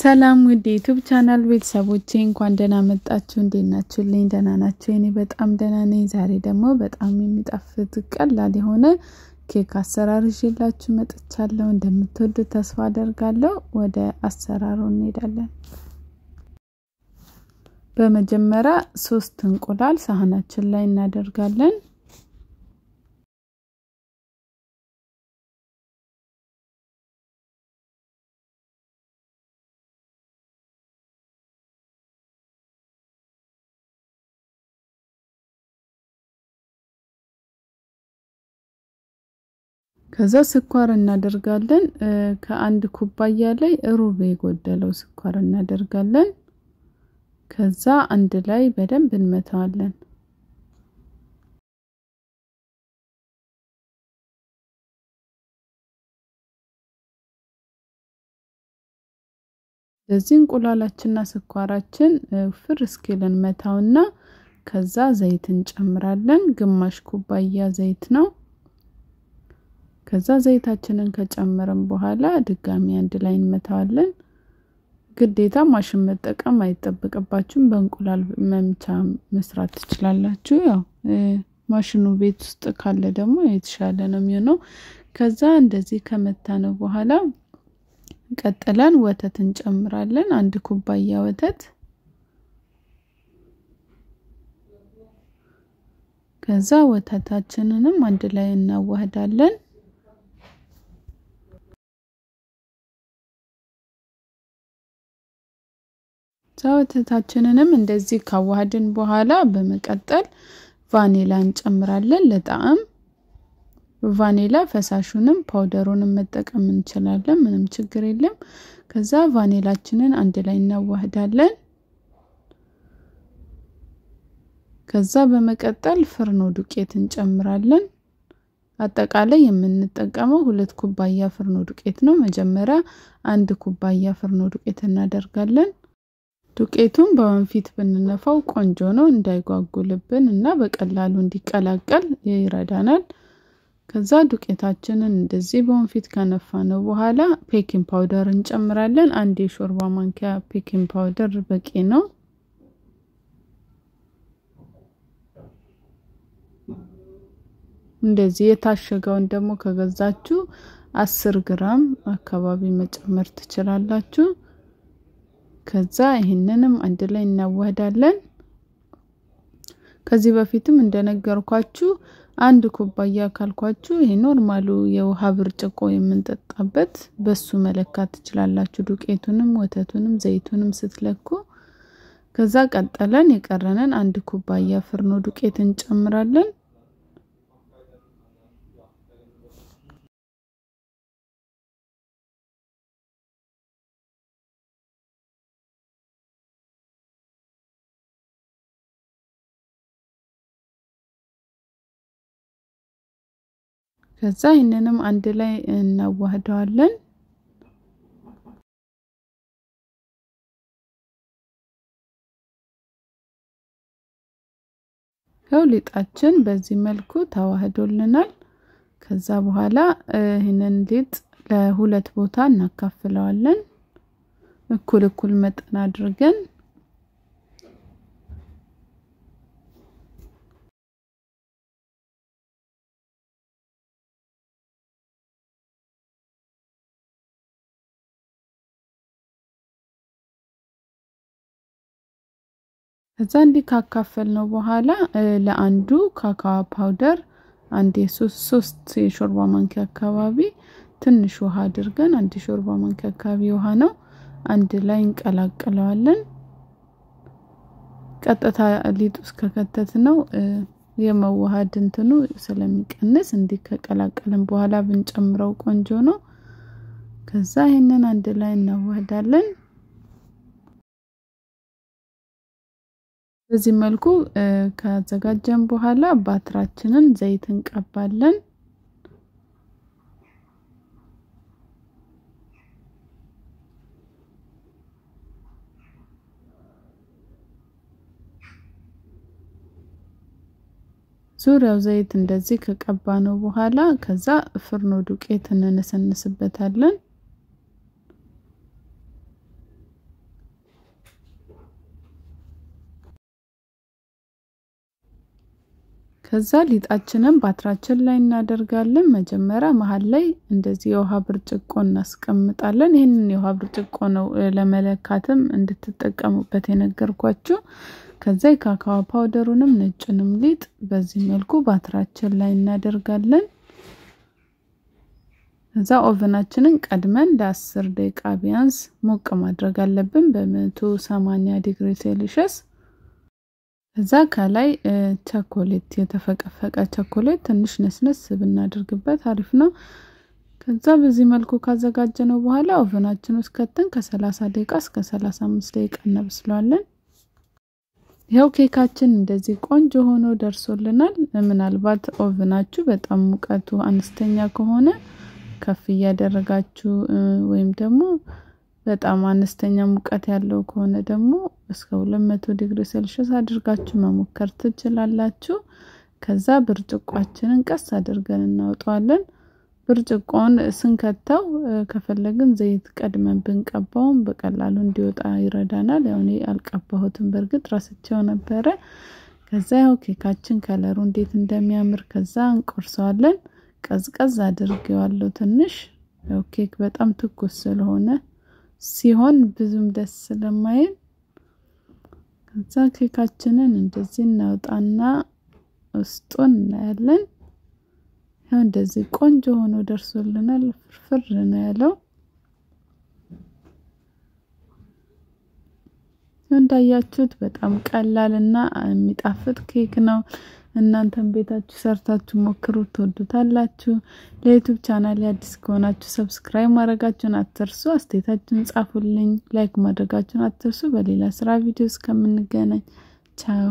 ሰላም ውድ ዩቱብ ቻናል ቤተሰቦቼ እንኳን ደህና መጣችሁ። እንዴት ናችሁልኝ? ደህና ናችሁ? እኔ በጣም ደህና ነኝ። ዛሬ ደግሞ በጣም የሚጣፍጥ ቀላል የሆነ ኬክ አሰራር ይዤላችሁ መጥቻለሁ። እንደምትወዱ ተስፋ አደርጋለሁ። ወደ አሰራሩ እንሄዳለን። በመጀመሪያ ሶስት እንቁላል ሳህናችን ላይ እናደርጋለን። ከዛ ስኳር እናደርጋለን። ከአንድ ኩባያ ላይ ሩብ የጎደለው ስኳር እናደርጋለን። ከዛ አንድ ላይ በደንብ እንመታዋለን። ለዚህ እንቁላላችንና ስኳራችን ውፍር እስኪልን መታውና ከዛ ዘይት እንጨምራለን። ግማሽ ኩባያ ዘይት ነው። ከዛ ዘይታችንን ከጨመረን በኋላ ድጋሚ አንድ ላይ እንመታዋለን። ግዴታ ማሽን መጠቀም አይጠበቅባችሁም። በእንቁላል መምቻ መስራት ትችላላችሁ። ያው ማሽኑ ቤት ውስጥ ካለ ደግሞ የተሻለ ነው የሚሆነው። ከዛ እንደዚህ ከመታ ነው በኋላ ቀጥለን ወተት እንጨምራለን። አንድ ኩባያ ወተት ከዛ ወተታችንንም አንድ ላይ እናዋህዳለን። ዘወተታችንንም እንደዚህ ካዋሃድን በኋላ በመቀጠል ቫኒላ እንጨምራለን ለጣዕም። ቫኒላ ፈሳሹንም ፓውደሩንም መጠቀም እንችላለን፣ ምንም ችግር የለም። ከዛ ቫኒላችንን አንድ ላይ እናዋህዳለን። ከዛ በመቀጠል ፍርኖ ዱቄት እንጨምራለን። አጠቃላይ የምንጠቀመው ሁለት ኩባያ ፍርኖ ዱቄት ነው። መጀመሪያ አንድ ኩባያ ፍርኖ ዱቄት እናደርጋለን። ዱቄቱን በወንፊት ብንነፋው ቆንጆ ነው፣ እንዳይጓጉልብን እና በቀላሉ እንዲቀላቀል ይረዳናል። ከዛ ዱቄታችንን እንደዚህ በወንፊት ከነፋ ነው በኋላ ፔኪን ፓውደር እንጨምራለን። አንድ የሾርባ ማንኪያ ፔኪን ፓውደር በቂ ነው። እንደዚህ የታሸገውን ደግሞ ከገዛችሁ አስር ግራም አካባቢ መጨመር ትችላላችሁ። ከዛ ይህንንም አንድ ላይ እናዋህዳለን። ከዚህ በፊትም እንደነገርኳችሁ አንድ ኩባያ ካልኳችሁ ይሄ ኖርማሉ የውሃ ብርጭቆ የምንጠጣበት በሱ መለካት ትችላላችሁ። ዱቄቱንም፣ ወተቱንም፣ ዘይቱንም ስትለኩ። ከዛ ቀጠለን የቀረንን አንድ ኩባያ ፍርኖ ዱቄት እንጨምራለን። ከዛ ይህንንም አንድ ላይ እናዋህደዋለን። ያው ሊጣችን በዚህ መልኩ ተዋህዶልናል። ከዛ በኋላ ይህንን ሊጥ ለሁለት ቦታ እናካፍለዋለን። እኩል እኩል መጠን አድርገን ከዛ እንዲህ ነው በኋላ ለአንዱ ካካዋ ፓውደር አንድ ሶስት የሾርባ ማንኪያ አካባቢ ትንሽ ውሃ አድርገን አንድ የሾርባ ማንኪያ አካባቢ ውሃ ነው አንድ ላይ እንቀላቅለዋለን። ቀጥታ ሊጥ ውስጥ ከከተት ነው የመዋሃድ እንትኑ ስለሚቀንስ እንዲህ ከቀላቀልን በኋላ ብንጨምረው ቆንጆ ነው። ከዛ ይህንን አንድ ላይ እናዋህዳለን። በዚህ መልኩ ካዘጋጀን በኋላ ባትራችንን ዘይት እንቀባለን። ዙሪያው ዘይት እንደዚህ ከቀባ ነው በኋላ ከዛ ፍርኖ ዱቄት እንነሰንስበታለን። ከዛ ሊጣችንን ባትራችን ላይ እናደርጋለን። መጀመሪያ መሀል ላይ እንደዚህ የውሃ ብርጭቆ እናስቀምጣለን። ይህንን የውሃ ብርጭቆ ነው ለመለካትም እንድትጠቀሙበት የነገርኳችሁ። ከዛ የካካዋ ፓውደሩንም ነጭንም ሊጥ በዚህ መልኩ ባትራችን ላይ እናደርጋለን። እዛ ኦቨናችንን ቀድመን ለአስር ደቂቃ ቢያንስ ሞቅ ማድረግ አለብን በመቶ ሰማኒያ ዲግሪ ሴልሽስ እዛ ከላይ ቸኮሌት የተፈቀፈቀ ቸኮሌት ትንሽ ነስነስ ብናደርግበት አሪፍ ነው። ከዛ በዚህ መልኩ ካዘጋጀነው በኋላ ኦቨናችን ውስጥ ከተን ከ30 ደቂቃ እስከ 35 ደቂቃ እናበስለዋለን። ይኸው ኬካችን እንደዚህ ቆንጆ ሆኖ ደርሶልናል። ምናልባት ኦቨናችሁ በጣም ሙቀቱ አነስተኛ ከሆነ ከፍ እያደረጋችሁ ወይም ደግሞ በጣም አነስተኛ ሙቀት ያለው ከሆነ ደግሞ እስከ 200 ዲግሪ ሴልሽስ አድርጋችሁ መሞከር ትችላላችሁ። ከዛ ብርጭቋችንን ቀስ አድርገን እናውጠዋለን። ብርጭቆን ስንከተው ከፈለግን ዘይት ቀድመን ብንቀባውም በቀላሉ እንዲወጣ ይረዳናል። ያው እኔ አልቀባሁትም፣ በእርግጥ ራስቸው ነበረ። ከዛ ያው ኬካችን ከለሩ እንዴት እንደሚያምር ከዛ እንቆርሰዋለን። ቀዝቀዝ አድርጌዋለሁ ትንሽ ያው ኬክ በጣም ትኩስ ስለሆነ ሲሆን ብዙም ደስ ስለማይል ከዛ ኬካችንን እንደዚህ እናውጣና ውስጡን እናያለን። ያው እንደዚህ ቆንጆ ሆኖ ደርሶልናል። ፍርፍር ነው ያለው። እንዳያችሁት በጣም ቀላልና የሚጣፍጥ ኬክ ነው። እናንተም ቤታችሁ ሰርታችሁ ሞክሩ፣ ትወዱታላችሁ። ለዩቱብ ቻናል አዲስ ከሆናችሁ ሰብስክራይብ ማድረጋችሁን አትርሱ። አስተያየታችሁን ጻፉልኝ፣ ላይክ ማድረጋችሁን አትርሱ። በሌላ ስራ ቪዲዮ እስከምንገናኝ ቻው።